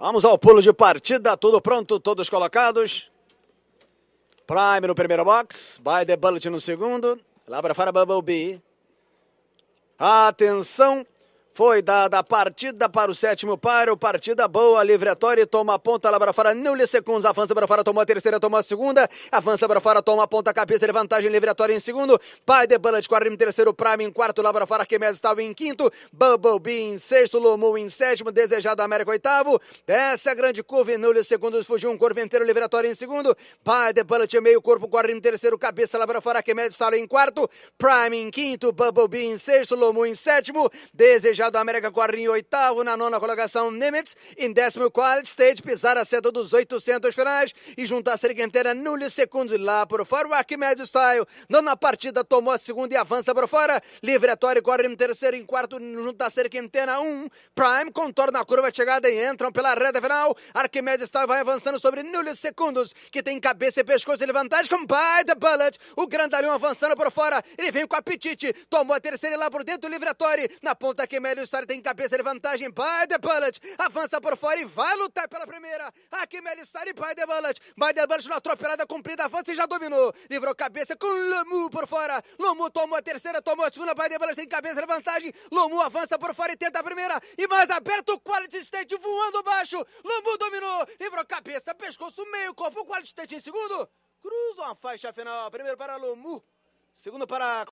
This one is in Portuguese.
Vamos ao pulo de partida, tudo pronto, todos colocados. Prime no primeiro box, by the bullet no segundo, lá para fora Bubble B. Atenção, foi dada a partida para o sétimo paro, partida boa, livretório, toma a ponta lá para fora, não lhe segundos, avança para fora, tomou a terceira, tomou a segunda, avança para fora, toma a ponta, cabeça, vantagem, livratória em segundo, Pai de Bullet, em terceiro, Prime em quarto, lá para fora, Arquimedes estava em quinto, Bumblebee em sexto, lomu em sétimo, Desejado América oitavo, essa é grande curva, não lhe segundos, fugiu um corpo inteiro, livratória em segundo, Pai de Bullet meio corpo, quarto em terceiro, cabeça lá para fora, Arquimedes estava em quarto, Prime em quinto, Bumblebee em sexto, Lomu em sétimo, Desejado do América corre em oitavo, na nona colocação Nimitz, em décimo Quality State, pisar a seta dos 800 finais e juntar a cerca inteira Nulli segundos lá por fora, o Arquimedes Style, nona partida, tomou a segunda e avança por fora, Livretório corre em terceiro, em quarto, juntar a cerca inteira 1, um. Prime contorna a curva de chegada e entram pela reta final, Arquimedes Style tá, vai avançando sobre Nulli segundos que tem cabeça e pescoço de vantagem com By the Bullet, o grandalhão avançando por fora, ele vem com apetite, tomou a terceira e lá por dentro, Livretório, na ponta Arquimedes vermelho, tem cabeça de vantagem. By the Bullet avança por fora e vai lutar pela primeira. Aqui Melisari, By the Bullet. By the Bullet na atropelada cumprida, avança e já dominou. Livrou cabeça com Lomu por fora. Lomu tomou a terceira, tomou a segunda. By the Bullet tem cabeça de vantagem. Lomu avança por fora e tenta a primeira. E mais aberto, o Quality State voando baixo. Lomu dominou. Livrou cabeça, pescoço, meio corpo. O Quality State em segundo. Cruzam a faixa final. Primeiro para Lomu. Segundo para